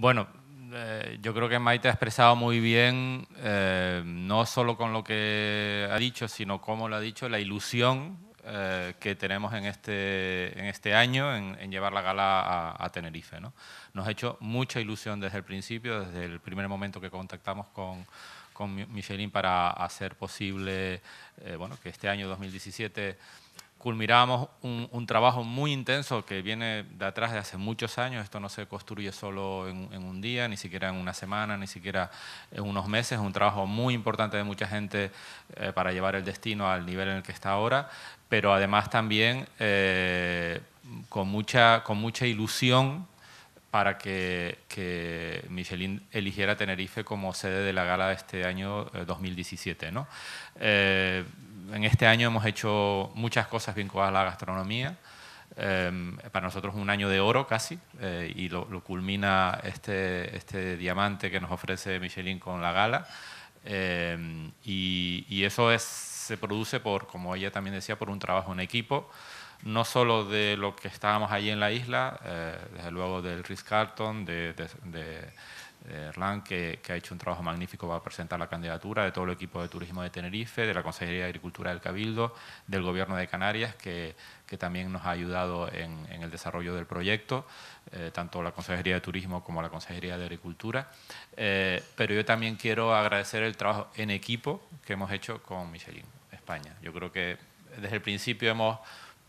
Bueno, eh, yo creo que Maite ha expresado muy bien, eh, no solo con lo que ha dicho, sino como lo ha dicho, la ilusión eh, que tenemos en este, en este año en, llevar la gala a, Tenerife. ¿no? Nos ha hecho mucha ilusión desde el principio, desde el primer momento que contactamos con, con Michelin para hacer posible bueno, que este año 2017 culminamos un, trabajo muy intenso que viene de atrás de hace muchos años. Esto no se construye solo en, un día, ni siquiera en una semana, ni siquiera en unos meses. Es un trabajo muy importante de mucha gente eh, para llevar el destino al nivel en el que está ahora, pero además también eh, con, mucha, con mucha ilusión para que, que, Michelin eligiera Tenerife como sede de la gala de este año 2017. Eh, en este año hemos hecho muchas cosas vinculadas a la gastronomía. Em, para nosotros un año de oro casi eh, y lo, culmina este, este, diamante que nos ofrece Michelin con la gala. Em, y, eso se produce por, como ella también decía, por un trabajo en equipo, no solo de lo que estábamos allí en la isla, eh, desde luego del Ritz Carlton, de eh, Hernán, que, ha hecho un trabajo magnífico, va a presentar la candidatura de todo el equipo de turismo de Tenerife, de la Consejería de Agricultura del Cabildo, del Gobierno de Canarias, que, también nos ha ayudado en, el desarrollo del proyecto, eh, tanto la Consejería de Turismo como la Consejería de Agricultura. Eh, pero yo también quiero agradecer el trabajo en equipo que hemos hecho con Michelin España. Yo creo que desde el principio hemos...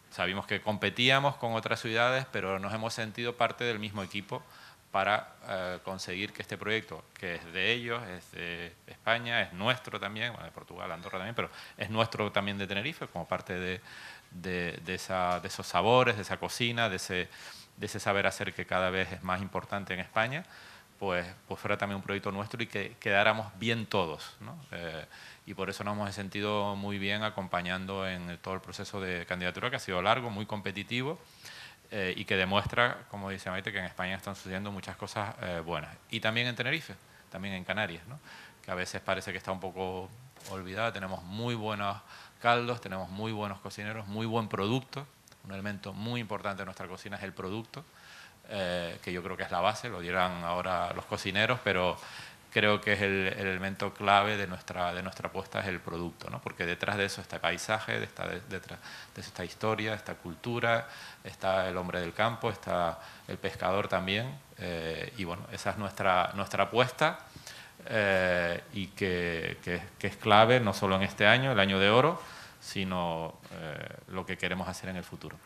Sabíamos que competíamos con otras ciudades, pero nos hemos sentido parte del mismo equipo para eh, conseguir que este proyecto, que es de ellos, es de España, es nuestro también, bueno, de Portugal, Andorra también, pero es nuestro también de Tenerife, como parte de, de, esos sabores, de esa cocina, de ese, de ese saber hacer que cada vez es más importante en España, pues, pues fuera también un proyecto nuestro y que quedáramos bien todos. ¿no? Eh, y por eso nos hemos sentido muy bien acompañando en todo el proceso de candidatura, que ha sido largo, muy competitivo. Eh, y que demuestra, como dice Maite, que en España están sucediendo muchas cosas eh, buenas. Y también en Tenerife, también en Canarias, ¿no? que a veces parece que está un poco olvidada. Tenemos muy buenos caldos, tenemos muy buenos cocineros, muy buen producto. Un elemento muy importante de nuestra cocina es el producto, eh, que yo creo que es la base, lo dirán ahora los cocineros, pero creo que es el, elemento clave de nuestra, de nuestra apuesta, es el producto, ¿no? porque detrás de eso está el paisaje, está de, detrás de eso está historia, está cultura, está el hombre del campo, está el pescador también, eh, y bueno, esa es nuestra, nuestra apuesta eh, y que, es clave no solo en este año, el año de oro, sino eh, lo que queremos hacer en el futuro.